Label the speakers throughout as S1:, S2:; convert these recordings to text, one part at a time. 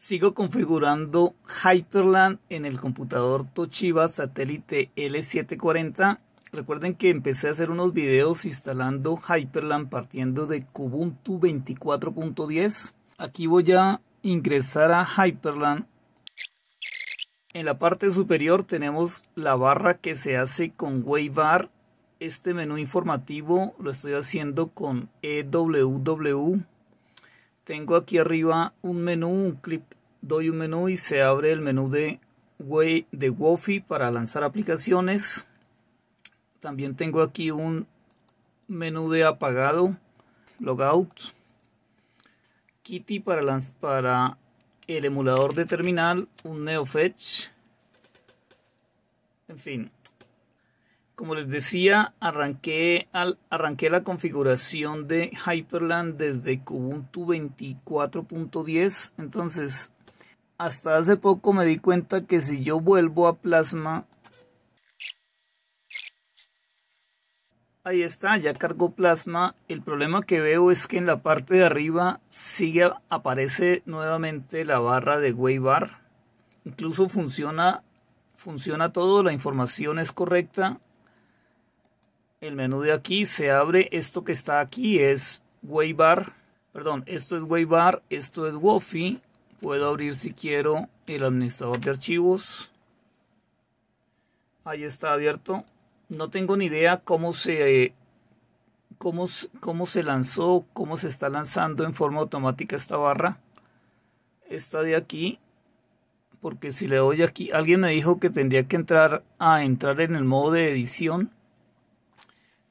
S1: Sigo configurando Hyperland en el computador Toshiba satélite L740. Recuerden que empecé a hacer unos videos instalando Hyperland partiendo de Kubuntu 24.10. Aquí voy a ingresar a Hyperland. En la parte superior tenemos la barra que se hace con Waybar. Este menú informativo lo estoy haciendo con EWW tengo aquí arriba un menú, un clic, doy un menú y se abre el menú de, de Wofi para lanzar aplicaciones. También tengo aquí un menú de apagado, logout, Kitty para, para el emulador de terminal, un NeoFetch, en fin, como les decía, arranqué, al, arranqué la configuración de Hyperland desde Kubuntu 24.10. Entonces, hasta hace poco me di cuenta que si yo vuelvo a Plasma... Ahí está, ya cargó Plasma. El problema que veo es que en la parte de arriba sigue, aparece nuevamente la barra de Waybar. Incluso funciona, funciona todo, la información es correcta, el menú de aquí, se abre esto que está aquí, es Waybar, perdón, esto es Waybar, esto es Wofi, puedo abrir si quiero el administrador de archivos, ahí está abierto, no tengo ni idea cómo se, cómo, cómo se lanzó, cómo se está lanzando en forma automática esta barra, esta de aquí, porque si le doy aquí, alguien me dijo que tendría que entrar a entrar en el modo de edición,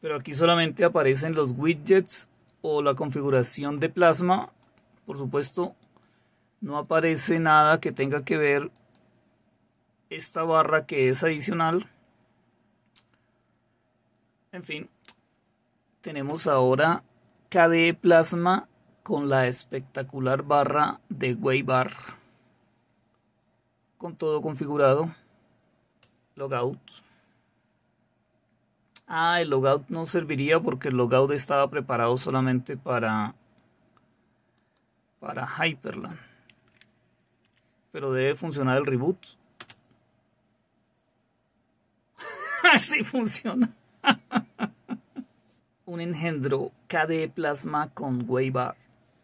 S1: pero aquí solamente aparecen los widgets o la configuración de plasma por supuesto no aparece nada que tenga que ver esta barra que es adicional en fin tenemos ahora KDE Plasma con la espectacular barra de Waybar con todo configurado logout Ah, el logout no serviría porque el logout estaba preparado solamente para para Hyperland. Pero debe funcionar el reboot. Así funciona. Un engendro KDE Plasma con Waybar.